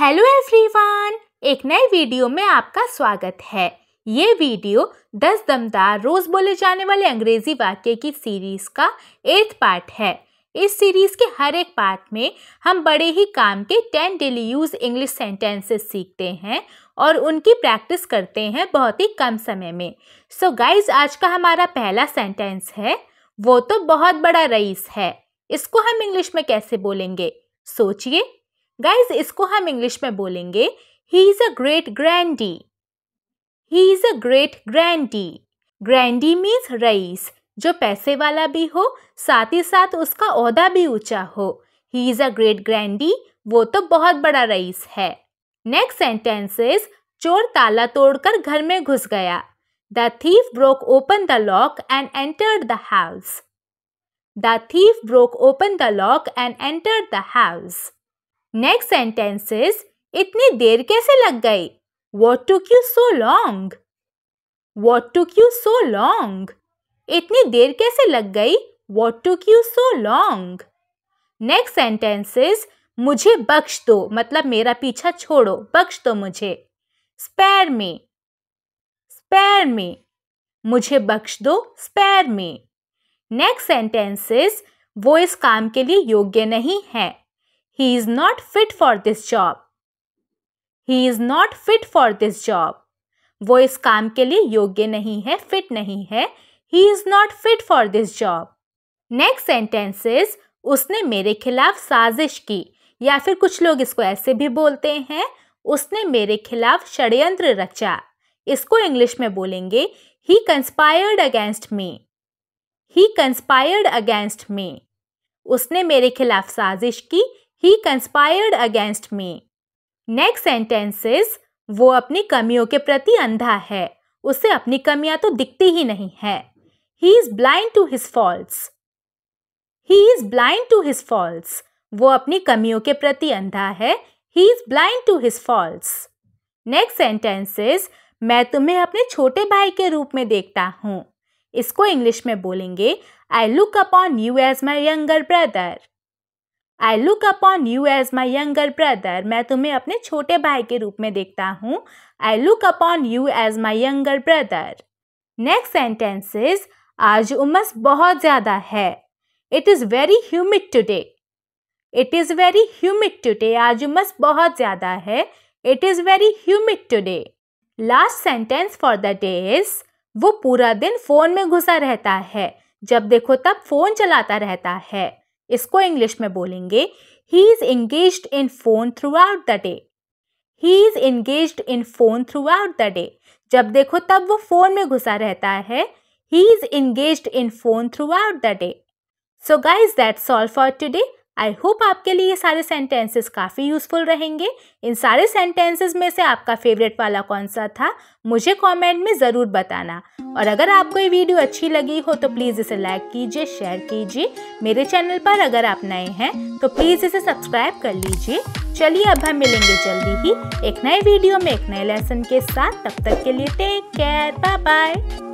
Hello everyone एक नए video में आपका स्वागत है ये वीडियो दस दमदार रोज बोले जाने वाले अंग्रेजी वाक्य की सीरीज का एर्थ पार्ट है इस सीरीज के हर एक पार्ट में हम बड़े ही काम के ten daily use English sentences सीखते हैं और उनकी प्रैक्टिस करते हैं बहुत ही कम समय में सो so गाइज आज का हमारा पहला सेंटेंस है वो तो बहुत बड़ा रईस है इसको हम इंग्लिश में कैसे बोलेंगे सोचिए गाइज इसको हम इंग्लिश में बोलेंगे he is a great grandee he is a great grandee grandee means रईस जो पैसे वाला भी हो साथ ही साथ उसका अहदा भी ऊंचा हो ही इज़ अ ग्रेट ग्रैंडी वो तो बहुत बड़ा रईस है नेक्स्ट सेंटेंस इज चोर ताला तोड़कर घर में घुस गया the thief broke open the lock and entered the house the thief broke open the lock and entered the house next sentences इतनी देर कैसे लग गई what took you so long what took you so long इतनी देर कैसे लग गई what took you so long next sentences मुझे बख्श दो मतलब मेरा पीछा छोड़ो बख्श दो मुझे स्पैर में स्पैर में मुझे बख्श दो स्पैर में नेक्स्ट सेंटेंसेस वो इस काम के लिए योग्य नहीं है He is not fit for this job. He is not fit for this job. वो इस काम के लिए योग्य नहीं है फिट नहीं है he is not fit for this job next sentence is उसने मेरे खिलाफ साजिश की या फिर कुछ लोग इसको ऐसे भी बोलते हैं उसने मेरे खिलाफ षड्यंत्र रचा इसको इंग्लिश में बोलेंगे he conspired against me he conspired against me उसने मेरे खिलाफ साजिश की he conspired against me next sentence is वो अपनी कमियों के प्रति अंधा है उसे अपनी कमियां तो दिखती ही नहीं है he is blind to his faults he is blind to his fault वो अपनी कमियों के प्रति अंधा है he is blind to his faults next sentence मैं तुम्हें अपने छोटे भाई के रूप में देखता हूँ इसको इंग्लिश में बोलेंगे I look upon you as my younger brother I look upon you as my younger brother मैं तुम्हें अपने छोटे भाई के रूप में देखता हूँ I look upon you as my younger brother next sentence is आज उमस बहुत ज़्यादा है it is very humid today it is very humid today आज उमस बहुत ज़्यादा है it is very humid today last sentence for the day is वो पूरा दिन फ़ोन में घुसा रहता है जब देखो तब फ़ोन चलाता रहता है इसको इंग्लिश में बोलेंगे he is engage in phone throughout the day he is engage in phone throughout the day जब देखो तब वो फ़ोन में घुसा रहता है he is engage in phone throughout the day so guys that's all for today I hope आपके लिए ये सारे सेंटेंसेस काफ़ी यूज़फुल रहेंगे इन सारे सेंटेंसेस में से आपका फेवरेट वाला कौन सा था मुझे कमेंट में ज़रूर बताना और अगर आपको ये वीडियो अच्छी लगी हो तो प्लीज़ इसे लाइक कीजिए शेयर कीजिए मेरे चैनल पर अगर आप नए हैं तो प्लीज़ इसे सब्सक्राइब कर लीजिए चलिए अब हम मिलेंगे जल्दी ही एक नए वीडियो में एक नए लेसन के साथ तब तक के लिए टेक केयर बाय बाय